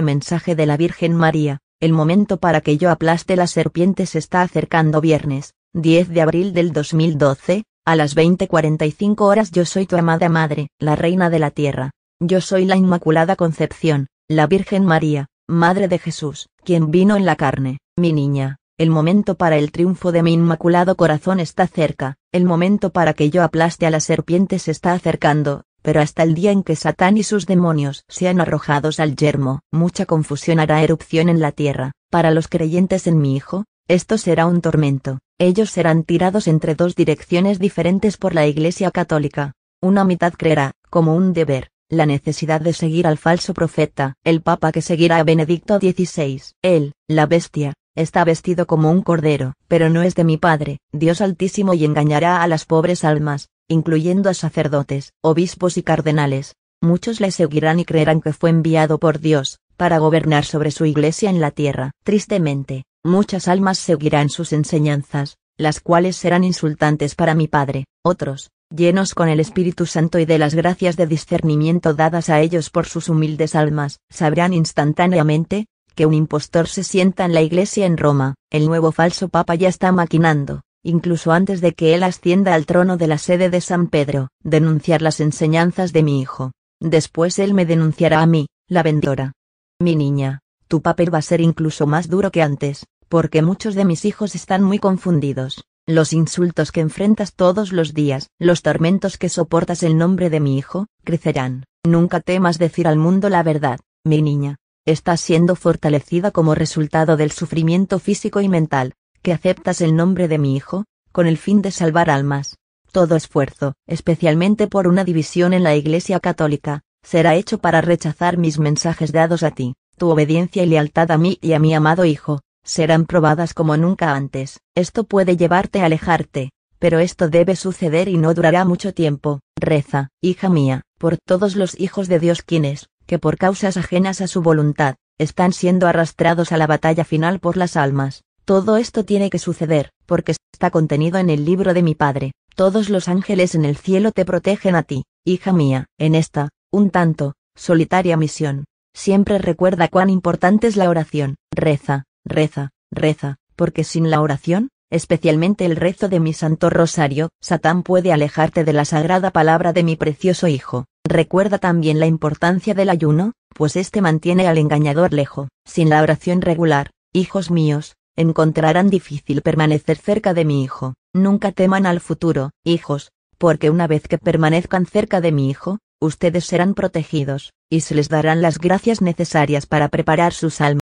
mensaje de la Virgen María, el momento para que yo aplaste las serpientes está acercando viernes, 10 de abril del 2012, a las 20.45 horas yo soy tu amada madre, la reina de la tierra. Yo soy la Inmaculada Concepción, la Virgen María, Madre de Jesús, quien vino en la carne, mi niña. El momento para el triunfo de mi inmaculado corazón está cerca, el momento para que yo aplaste a las serpientes está acercando, pero hasta el día en que Satán y sus demonios sean arrojados al yermo, mucha confusión hará erupción en la tierra. Para los creyentes en mi Hijo, esto será un tormento. Ellos serán tirados entre dos direcciones diferentes por la Iglesia Católica. Una mitad creerá, como un deber, la necesidad de seguir al falso profeta, el Papa que seguirá a Benedicto XVI. Él, la bestia, está vestido como un cordero, pero no es de mi Padre, Dios Altísimo y engañará a las pobres almas, incluyendo a sacerdotes, obispos y cardenales, muchos le seguirán y creerán que fue enviado por Dios, para gobernar sobre su iglesia en la tierra. Tristemente, muchas almas seguirán sus enseñanzas, las cuales serán insultantes para mi Padre. Otros, llenos con el Espíritu Santo y de las gracias de discernimiento dadas a ellos por sus humildes almas, sabrán instantáneamente, que un impostor se sienta en la iglesia en Roma, el nuevo falso papa ya está maquinando, incluso antes de que él ascienda al trono de la sede de San Pedro, denunciar las enseñanzas de mi hijo. Después él me denunciará a mí, la vendedora. Mi niña, tu papel va a ser incluso más duro que antes, porque muchos de mis hijos están muy confundidos. Los insultos que enfrentas todos los días, los tormentos que soportas en nombre de mi hijo, crecerán. Nunca temas decir al mundo la verdad, mi niña. Estás siendo fortalecida como resultado del sufrimiento físico y mental, que aceptas el nombre de mi Hijo, con el fin de salvar almas. Todo esfuerzo, especialmente por una división en la Iglesia Católica, será hecho para rechazar mis mensajes dados a ti. Tu obediencia y lealtad a mí y a mi amado Hijo, serán probadas como nunca antes. Esto puede llevarte a alejarte, pero esto debe suceder y no durará mucho tiempo. Reza, hija mía, por todos los hijos de Dios quienes, que por causas ajenas a su voluntad, están siendo arrastrados a la batalla final por las almas. Todo esto tiene que suceder, porque está contenido en el libro de mi Padre. Todos los ángeles en el cielo te protegen a ti, hija mía, en esta, un tanto, solitaria misión. Siempre recuerda cuán importante es la oración. Reza, reza, reza, porque sin la oración, especialmente el rezo de mi Santo Rosario, Satán puede alejarte de la sagrada palabra de mi precioso Hijo. Recuerda también la importancia del ayuno, pues este mantiene al engañador lejos. Sin la oración regular, hijos míos, encontrarán difícil permanecer cerca de mi hijo. Nunca teman al futuro, hijos, porque una vez que permanezcan cerca de mi hijo, ustedes serán protegidos, y se les darán las gracias necesarias para preparar sus almas.